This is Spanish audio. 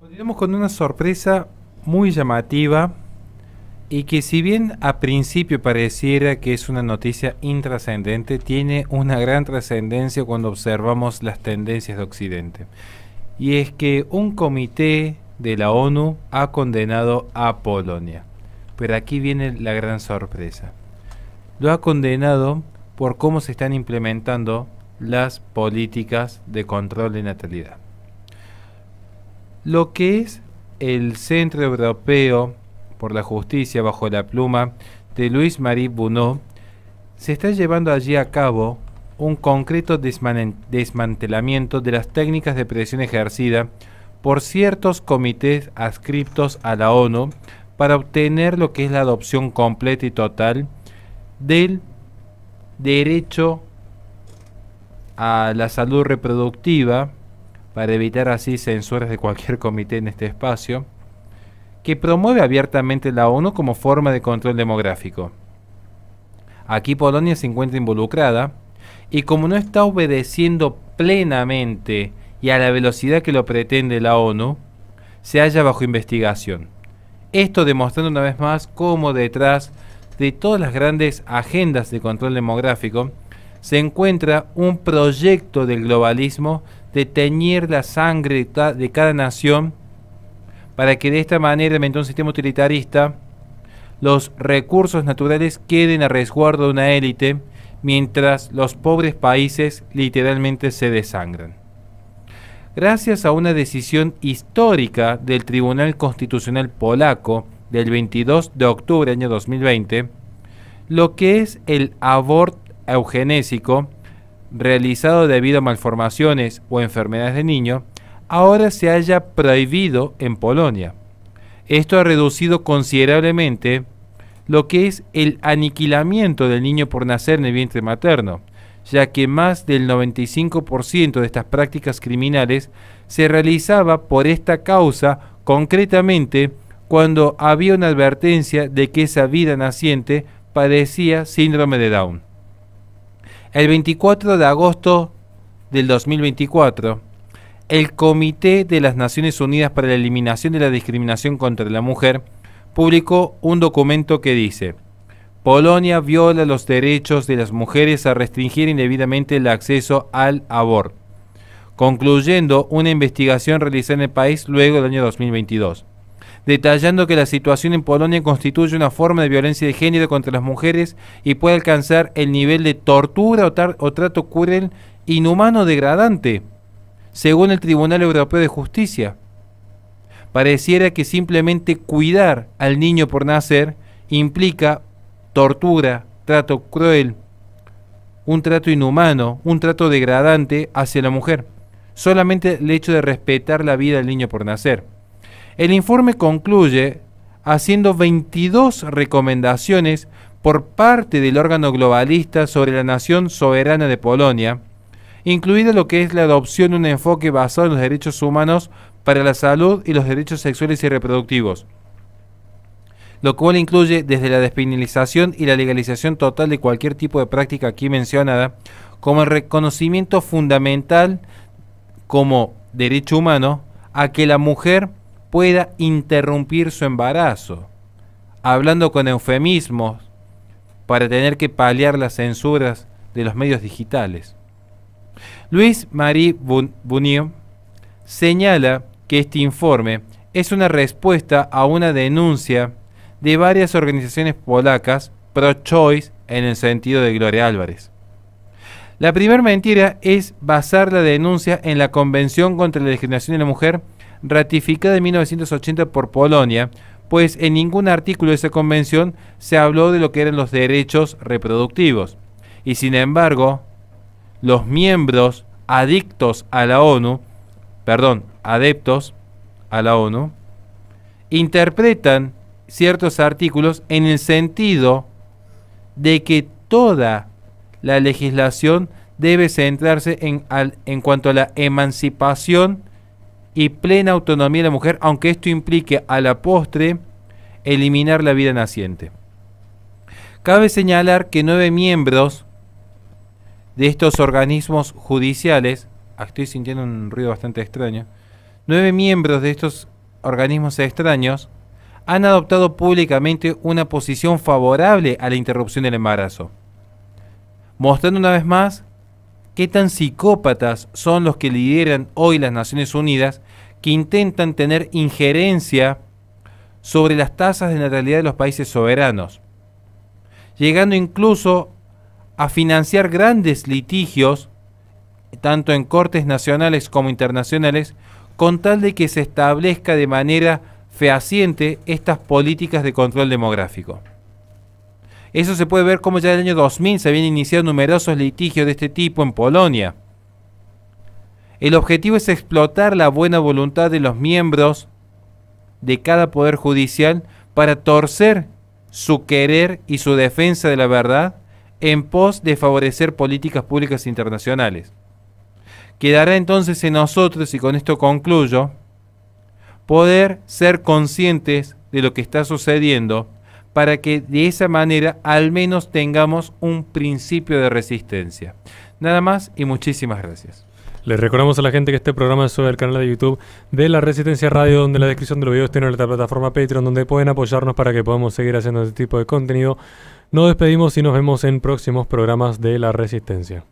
Continuamos con una sorpresa muy llamativa y que si bien a principio pareciera que es una noticia intrascendente, tiene una gran trascendencia cuando observamos las tendencias de Occidente. Y es que un comité de la ONU ha condenado a Polonia. Pero aquí viene la gran sorpresa. Lo ha condenado por cómo se están implementando las políticas de control de natalidad lo que es el Centro Europeo por la Justicia bajo la pluma de Luis Marie Bunó, se está llevando allí a cabo un concreto desmantelamiento de las técnicas de presión ejercida por ciertos comités adscriptos a la ONU para obtener lo que es la adopción completa y total del derecho a la salud reproductiva para evitar así censuras de cualquier comité en este espacio, que promueve abiertamente la ONU como forma de control demográfico. Aquí Polonia se encuentra involucrada y como no está obedeciendo plenamente y a la velocidad que lo pretende la ONU, se halla bajo investigación. Esto demostrando una vez más cómo detrás de todas las grandes agendas de control demográfico se encuentra un proyecto del globalismo de teñir la sangre de, cada nación para que de esta manera, mediante un sistema utilitarista, los recursos naturales queden a resguardo de una élite, mientras los pobres países literalmente se desangran. Gracias a una decisión histórica del Tribunal Constitucional Polaco del 22 de octubre del año 2020, lo que es el aborto eugenésico realizado debido a malformaciones o enfermedades de niño, ahora se haya prohibido en Polonia. Esto ha reducido considerablemente lo que es el aniquilamiento del niño por nacer en el vientre materno, ya que más del 95% de estas prácticas criminales se realizaba por esta causa concretamente cuando había una advertencia de que esa vida naciente padecía síndrome de Down. El 24 de agosto del 2024, el Comité de las Naciones Unidas para la Eliminación de la Discriminación contra la Mujer publicó un documento que dice, Polonia viola los derechos de las mujeres a restringir indebidamente el acceso al aborto, concluyendo una investigación realizada en el país luego del año 2022 detallando que la situación en Polonia constituye una forma de violencia de género contra las mujeres y puede alcanzar el nivel de tortura o, trato cruel, inhumano, degradante, según el Tribunal Europeo de Justicia. Pareciera que simplemente cuidar al niño por nacer implica tortura, trato cruel, un trato inhumano, un trato degradante hacia la mujer, solamente el hecho de respetar la vida del niño por nacer. El informe concluye haciendo 22 recomendaciones por parte del órgano globalista sobre la nación soberana de Polonia, incluida lo que es la adopción de un enfoque basado en los derechos humanos para la salud y los derechos sexuales y reproductivos, lo cual incluye desde la despenalización y la legalización total de cualquier tipo de práctica aquí mencionada, como el reconocimiento fundamental como derecho humano a que la mujer pueda interrumpir su embarazo, hablando con eufemismos para tener que paliar las censuras de los medios digitales. Luis Marie Bunio señala que este informe es una respuesta a una denuncia de varias organizaciones polacas pro-choice en el sentido de Gloria Álvarez. La primera mentira es basar la denuncia en la Convención contra la Discriminación de la Mujer, ratificada en 1980 por Polonia, pues en ningún artículo de esa convención se habló de lo que eran los derechos reproductivos. Y sin embargo, los miembros adictos a la ONU, perdón, adeptos a la ONU, interpretan ciertos artículos en el sentido de que toda la legislación debe centrarse en, cuanto a la emancipación y plena autonomía de la mujer, aunque esto implique a la postre eliminar la vida naciente. Cabe señalar que nueve miembros de estos organismos judiciales, ah, estoy sintiendo un ruido bastante extraño, nueve miembros de estos organismos extraños han adoptado públicamente una posición favorable a la interrupción del embarazo, mostrando una vez más qué tan psicópatas son los que lideran hoy las Naciones Unidas que intentan tener injerencia sobre las tasas de natalidad de los países soberanos, llegando incluso a financiar grandes litigios, tanto en cortes nacionales como internacionales, con tal de que se establezca de manera fehaciente estas políticas de control demográfico. Eso se puede ver como ya en el año 2000 se habían iniciado numerosos litigios de este tipo en Polonia. El objetivo es explotar la buena voluntad de los miembros de cada poder judicial para torcer su querer y su defensa de la verdad en pos de favorecer políticas públicas internacionales. Quedará entonces en nosotros, y con esto concluyo, poder ser conscientes de lo que está sucediendo para que de esa manera al menos tengamos un principio de resistencia. Nada más y muchísimas gracias. Les recordamos a la gente que este programa es sobre el canal de YouTube de La Resistencia Radio, donde la descripción de los videos en la plataforma Patreon, donde pueden apoyarnos para que podamos seguir haciendo este tipo de contenido. Nos despedimos y nos vemos en próximos programas de La Resistencia.